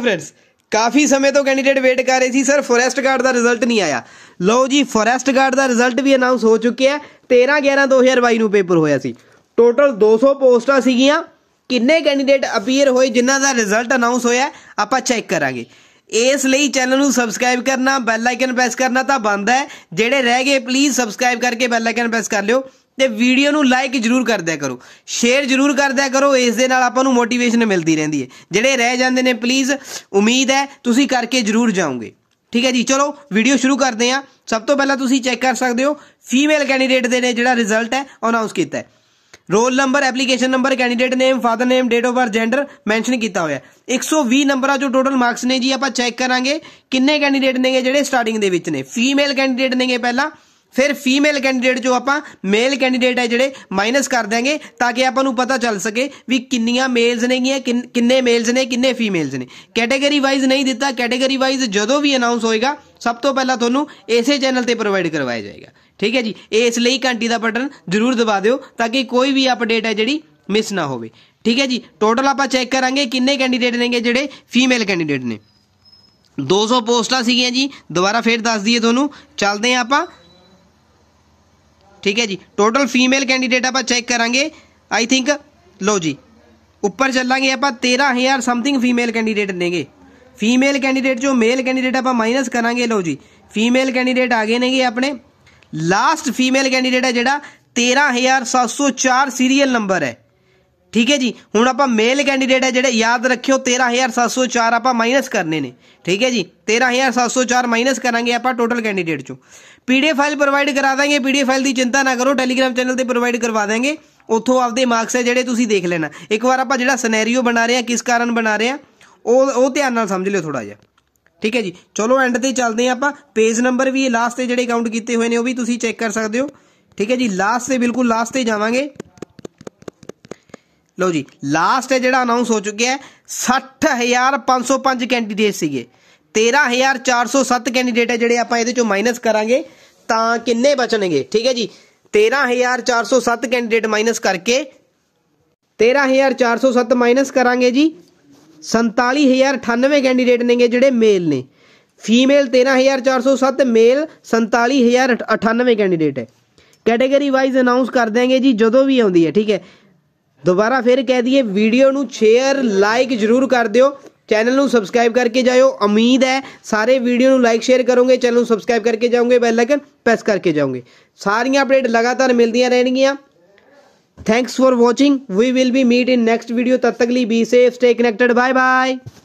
friends ਕਾਫੀ ਸਮੇਂ ਤੋਂ candidate wait ਕਰ ਰਹੇ ਸੀ ਸਰ ਫੋਰੈਸਟ ਗਾਰਡ ਦਾ ਰਿਜ਼ਲਟ ਨਹੀਂ ਆਇਆ ਲਓ ਜੀ ਫੋਰੈਸਟ ਗਾਰਡ ਦਾ ਰਿਜ਼ਲਟ ਵੀ ਅਨਾਉਂਸ ਹੋ ਚੁੱਕਿਆ 13 11 2022 ਨੂੰ ਪੇਪਰ ਹੋਇਆ ਸੀ ਟੋਟਲ 200 ਪੋਸਟਾਂ ਸੀਗੀਆਂ ਕਿੰਨੇ ਕੈਂਡੀਡੇਟ ਅਪੀਅਰ ਹੋਏ ਜਿਨ੍ਹਾਂ ਦਾ ਰਿਜ਼ਲਟ ਅਨਾਉਂਸ ਹੋਇਆ ਆਪਾਂ ਚੈੱਕ ਕਰਾਂਗੇ ਇਸ ਲਈ ਚੈਨਲ ਨੂੰ ਸਬਸਕ੍ਰਾਈਬ ਕਰਨਾ ਬੈਲ ਆਈਕਨ ਪ੍ਰੈਸ ਕਰਨਾ ਤਾਂ ਬੰਦ ਹੈ ਜਿਹੜੇ ਰਹਿ ਗਏ ਪਲੀਜ਼ ਸਬਸਕ੍ਰਾਈਬ ਕਰਕੇ ਬੈਲ ਆਈਕਨ ਪ੍ਰੈਸ ਕਰ ਲਿਓ ਤੇ ਵੀਡੀਓ ਨੂੰ ਲਾਈਕ ਜਰੂਰ ਕਰ ਦਿਆ ਕਰੋ ਸ਼ੇਅਰ ਜਰੂਰ ਕਰ ਦਿਆ ਕਰੋ ਇਸ ਦੇ ਨਾਲ ਆਪਾਂ ਨੂੰ ਮੋਟੀਵੇਸ਼ਨ ਮਿਲਦੀ ਰਹਿੰਦੀ ਹੈ ਜਿਹੜੇ ਰਹਿ ਜਾਂਦੇ ਨੇ ਪਲੀਜ਼ ਉਮੀਦ ਹੈ ਤੁਸੀਂ ਕਰਕੇ ਜਰੂਰ ਜਾਓਗੇ ਠੀਕ ਹੈ ਜੀ ਚਲੋ ਵੀਡੀਓ ਸ਼ੁਰੂ ਕਰਦੇ ਹਾਂ ਸਭ ਤੋਂ ਪਹਿਲਾਂ ਤੁਸੀਂ ਚੈੱਕ ਕਰ ਸਕਦੇ ਹੋ ਫੀਮੇਲ ਕੈਂਡੀਡੇਟ ਦੇ ਨੇ ਜਿਹੜਾ ਰਿਜ਼ਲਟ ਹੈ ਅਨਾਉਂਸ ਕੀਤਾ ਹੈ roll number application number candidate name father name date of birth gender mention ਕੀਤਾ ਹੋਇਆ 120 ਨੰਬਰਾਂ ਚੋਂ ਟੋਟਲ ਮਾਰਕਸ ਨੇ ਜੀ ਆਪਾਂ ਚੈੱਕ ਕਰਾਂਗੇ ਕਿੰਨੇ ਕੈਂਡੀਡੇਟ ਨੇਗੇ ਜਿਹੜੇ ਸਟਾਰਟਿੰਗ ਦੇ ਵਿੱਚ ਨੇ ਫੀਮੇਲ ਕੈਂਡੀਡੇਟ ਨੇਗੇ ਪਹਿਲਾਂ ਫਿਰ ਫੀਮੇਲ ਕੈਂਡੀਡੇਟ ਜੋ ਆਪਾਂ ਮੇਲ ਕੈਂਡੀਡੇਟ ਹੈ ਜਿਹੜੇ ਮਾਈਨਸ ਕਰ ਦਾਂਗੇ ਤਾਂ ਕਿ ਆਪਾਂ ਨੂੰ ਪਤਾ ਚੱਲ ਸਕੇ ਵੀ ਕਿੰਨੀਆਂ ਮੇਲਸ ਨੇਗੀਆਂ ਕਿੰਨੇ ਮੇਲਸ ਨੇ ਕਿੰਨੇ ਫੀਮੇਲਸ ਨੇ ਕੈਟਾਗਰੀ ਵਾਈਜ਼ ਨਹੀਂ ਦਿੱਤਾ ਕੈਟਾਗਰੀ ਵਾਈਜ਼ ਜਦੋਂ ਵੀ ਅਨਾਉਂਸ ਹੋਏਗਾ ਸਭ ਤੋਂ ਪਹਿਲਾਂ ਤੁਹਾਨੂੰ ਇਸੇ ਚੈਨਲ ਤੇ ਪ੍ਰੋਵਾਈਡ ਕਰਵਾਇਆ ਜਾਏਗਾ ਠੀਕ ਹੈ ਜੀ ਇਸ ਲਈ ਘੰਟੀ ਦਾ ਬਟਨ ਜ਼ਰੂਰ ਦਬਾ ਦਿਓ ਤਾਂ ਕਿ ਕੋਈ ਵੀ ਅਪਡੇਟ ਹੈ ਜਿਹੜੀ ਮਿਸ ਨਾ ਹੋਵੇ ਠੀਕ ਹੈ ਜੀ ਟੋਟਲ ਆਪਾਂ ਚੈੱਕ ਕਰਾਂਗੇ ਕਿੰਨੇ ਕੈਂਡੀਡੇਟ ਨੇਗੇ ਜਿਹੜੇ ਫੀਮੇਲ ਕੈਂਡੀਡੇਟ ਨੇ 200 ਪੋਸਟਾਂ ਸੀਗੀਆਂ ਜੀ ਦੁਬਾਰਾ ਫੇਰ ਦੱਸ ਦਈਏ ਤੁਹਾਨੂੰ ਚੱਲਦੇ ਆਂ ਆਪਾਂ ਠੀਕ ਹੈ ਜੀ ਟੋਟਲ ਫੀਮੇਲ ਕੈਂਡੀਡੇਟ ਆਪਾਂ ਚੈੱਕ ਕਰਾਂਗੇ ਆਈ ਥਿੰਕ ਲੋ ਜੀ ਉੱਪਰ ਚੱਲਾਂਗੇ ਆਪਾਂ 13000 ਸਮਥਿੰਗ ਫੀਮੇਲ ਕੈਂਡੀਡੇਟ ਨੇਗੇ ਫੀਮੇਲ ਕੈਂਡੀਡੇਟ ਜੋ ਮੇਲ ਕੈਂਡੀਡੇਟ ਆਪਾਂ ਮਾਈਨਸ ਕਰਾਂਗੇ ਲੋ ਜੀ ਫੀਮੇਲ ਕੈਂਡੀਡੇਟ ਆ ਗਏ ਨੇਗੇ ਆਪਣੇ ਲਾਸਟ ਫੀਮੇਲ ਕੈਂਡੀਡੇਟ ਹੈ ਜਿਹੜਾ 13704 ਸੀਰੀਅਲ ਨੰਬਰ ਹੈ ਠੀਕ ਹੈ ਜੀ ਹੁਣ ਆਪਾਂ ਮੇਲ ਕੈਂਡੀਡੇਟ ਹੈ ਜਿਹੜੇ ਯਾਦ ਰੱਖਿਓ 13704 ਆਪਾਂ ਮਾਈਨਸ ਕਰਨੇ ਨੇ ਠੀਕ ਹੈ ਜੀ 13704 ਮਾਈਨਸ ਕਰਾਂਗੇ ਆਪਾਂ ਟੋਟਲ ਕੈਂਡੀਡੇਟ ਚੋਂ ਪੀਡੀਐਫ ਫਾਈਲ ਪ੍ਰੋਵਾਈਡ ਕਰਾ ਦਾਂਗੇ ਪੀਡੀਐਫ ਫਾਈਲ ਦੀ ਚਿੰਤਾ ਨਾ ਕਰੋ ਟੈਲੀਗ੍ਰਾਮ ਚੈਨਲ ਤੇ ਪ੍ਰੋਵਾਈਡ ਕਰਵਾ ਦਾਂਗੇ ਉੱਥੋਂ ਆਪਦੇ ਮਾਰਕਸ ਹੈ ਜਿਹੜੇ ਤੁਸੀਂ ਦੇਖ ਲੈਣਾ ਇੱਕ ਵਾਰ ਆਪਾਂ ਜਿਹੜਾ ਸਿਨੈਰੀਓ ਬਣਾ ਰਹੇ ਆ ਕਿਸ ਕਾਰਨ ਬਣਾ ਰਹੇ ਆ ਉਹ ਉਹ ਧਿਆਨ ਨਾਲ ਸਮਝ ਲਿਓ ਥੋੜਾ ਜਿਹਾ ਠੀਕ ਹੈ ਜੀ ਚਲੋ ਐਂਡ ਤੇ ਚੱਲਦੇ ਆ ਆਪਾਂ ਪੇਜ ਨੰਬਰ ਵੀ ਲਾਸਟ ਤੇ ਜਿਹੜੇ ਕਾਊਂਟ ਕੀਤੇ ਹੋਏ ਨੇ ਉਹ ਵੀ ਤੁਸੀਂ ਚੈੱਕ ਕਰ ਸਕਦੇ ਹੋ ਠੀਕ ਹੈ ਜੀ ਲਾਸਟ ਤੇ ਬਿਲਕੁਲ ਲਾਸਟ ਤੇ ਜਾਵਾਂਗੇ ਲਓ ਜੀ ਲਾਸਟ ਹੈ ਜਿਹੜਾ ਅਨਾਉਂਸ ਹੋ ਚੁੱਕਿਆ ਹੈ 60505 ਕੈਂਡੀਡੇਟ ਸੀਗੇ 13407 ਕੈਂਡੀਡੇਟ ਹੈ ਜਿਹੜੇ ਆਪਾਂ ਇਹਦੇ ਚੋਂ ਮਾਈਨਸ ਕਰਾਂਗੇ ਤਾਂ ਕਿੰਨੇ ਬਚਣਗੇ ਠੀਕ ਹੈ ਜੀ 13407 ਕੈਂਡੀਡੇਟ ਮਾਈਨਸ ਕਰਕੇ 13407 ਮਾਈਨਸ ਕਰਾਂਗੇ ਜੀ 47098 ਕੈਂਡੀਡੇਟ ਨੇਗੇ ਜਿਹੜੇ ਮੇਲ ਨੇ ਫੀਮੇਲ 13407 ਮੇਲ 47098 ਕੈਂਡੀਡੇਟ ਹੈ ਕੈਟਾਗਰੀ ਵਾਈਜ਼ ਅਨਾਉਂਸ ਕਰ ਦਿਆਂਗੇ ਜੀ ਜਦੋਂ ਵੀ ਆਉਂਦੀ ਹੈ ਠੀਕ ਹੈ दोबारा फिर कह दिए वीडियो शेयर लाइक जरूर कर दियो चैनल सबसक्राइब करके जायो उम्मीद है सारे वीडियो लाइक शेयर करोगे चैनल सबसक्राइब करके जाऊंगे बैललाइकन प्रेस करके जाऊंगे सारिया अपडेट लगातार मिलती रहनगियाँ thanks for watching we will be meet in next video तद तकली be safe stay connected bye bye